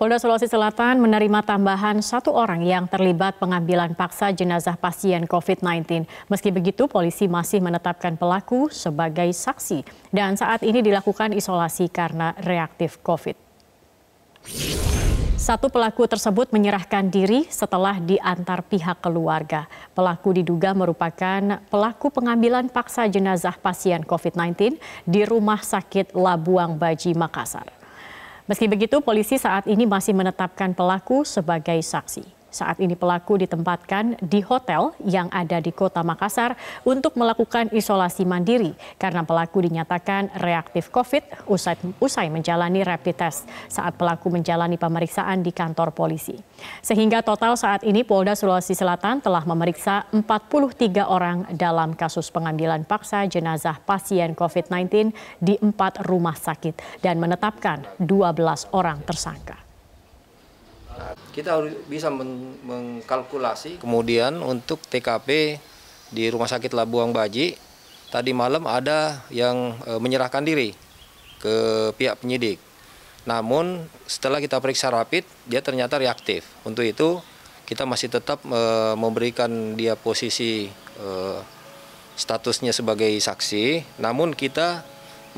Polda Sulawesi Selatan menerima tambahan satu orang yang terlibat pengambilan paksa jenazah pasien COVID-19. Meski begitu, polisi masih menetapkan pelaku sebagai saksi dan saat ini dilakukan isolasi karena reaktif COVID. Satu pelaku tersebut menyerahkan diri setelah diantar pihak keluarga. Pelaku diduga merupakan pelaku pengambilan paksa jenazah pasien COVID-19 di Rumah Sakit Labuang Baji, Makassar. Meski begitu, polisi saat ini masih menetapkan pelaku sebagai saksi. Saat ini pelaku ditempatkan di hotel yang ada di kota Makassar untuk melakukan isolasi mandiri karena pelaku dinyatakan reaktif COVID usai, usai menjalani rapid test saat pelaku menjalani pemeriksaan di kantor polisi. Sehingga total saat ini Polda Sulawesi Selatan telah memeriksa 43 orang dalam kasus pengambilan paksa jenazah pasien COVID-19 di empat rumah sakit dan menetapkan 12 orang tersangka kita harus bisa mengkalkulasi. Kemudian untuk TKP di Rumah Sakit Labuang Baji, tadi malam ada yang e, menyerahkan diri ke pihak penyidik. Namun setelah kita periksa rapid, dia ternyata reaktif. Untuk itu kita masih tetap e, memberikan dia posisi e, statusnya sebagai saksi. Namun kita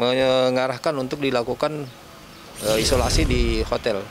mengarahkan untuk dilakukan e, isolasi di hotel.